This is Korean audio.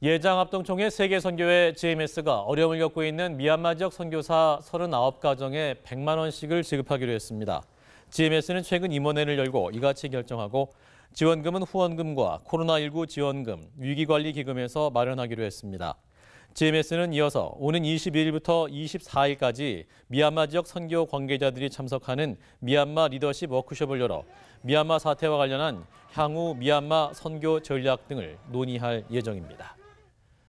예장합동총회 세계선교회 JMS가 어려움을 겪고 있는 미얀마 지역 선교사 39가정에 100만 원씩을 지급하기로 했습니다. JMS는 최근 임원회를 열고 이같이 결정하고 지원금은 후원금과 코로나19 지원금, 위기관리기금에서 마련하기로 했습니다. JMS는 이어서 오는 21일부터 24일까지 미얀마 지역 선교 관계자들이 참석하는 미얀마 리더십 워크숍을 열어 미얀마 사태와 관련한 향후 미얀마 선교 전략 등을 논의할 예정입니다.